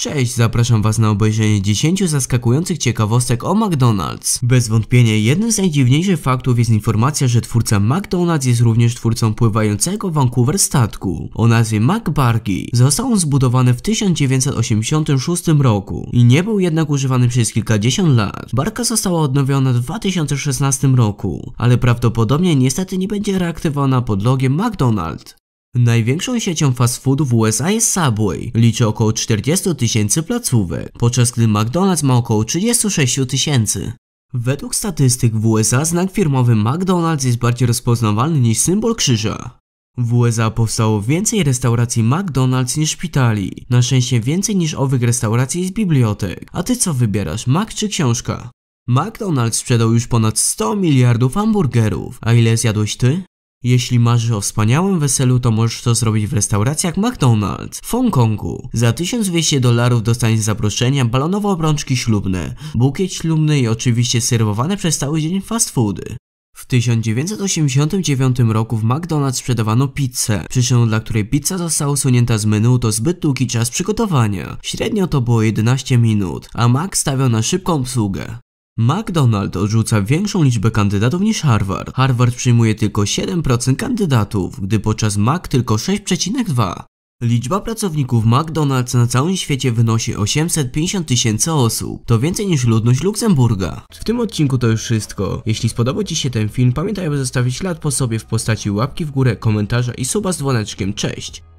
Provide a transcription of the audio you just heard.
Cześć, zapraszam Was na obejrzenie 10 zaskakujących ciekawostek o McDonald's. Bez wątpienia jednym z najdziwniejszych faktów jest informacja, że twórca McDonald's jest również twórcą pływającego Vancouver statku o nazwie McBargy. Został on zbudowany w 1986 roku i nie był jednak używany przez kilkadziesiąt lat. Barka została odnowiona w 2016 roku, ale prawdopodobnie niestety nie będzie reaktywowana pod logiem McDonald's. Największą siecią fast food w USA jest Subway, liczy około 40 tysięcy placówek, podczas gdy McDonald's ma około 36 tysięcy. Według statystyk w USA znak firmowy McDonald's jest bardziej rozpoznawalny niż symbol krzyża. W USA powstało więcej restauracji McDonald's niż szpitali, na szczęście więcej niż owych restauracji z bibliotek. A ty co wybierasz, Mac czy książka? McDonald's sprzedał już ponad 100 miliardów hamburgerów, a ile zjadłeś ty? Jeśli marzy o wspaniałym weselu, to możesz to zrobić w restauracjach McDonald's w Hongkongu. Za 1200 dolarów dostaniesz zaproszenia, balonowe obrączki ślubne, bukiet ślubny i oczywiście serwowane przez cały dzień fast foody. W 1989 roku w McDonald's sprzedawano pizzę. Przyczyną, dla której pizza została usunięta z menu to zbyt długi czas przygotowania. Średnio to było 11 minut, a Mac stawiał na szybką obsługę. McDonald odrzuca większą liczbę kandydatów niż Harvard. Harvard przyjmuje tylko 7% kandydatów, gdy podczas Mac tylko 6,2%. Liczba pracowników McDonald's na całym świecie wynosi 850 tysięcy osób. To więcej niż ludność Luksemburga. W tym odcinku to już wszystko. Jeśli spodobał Ci się ten film, pamiętaj aby zostawić ślad po sobie w postaci łapki w górę, komentarza i suba z dzwoneczkiem. Cześć!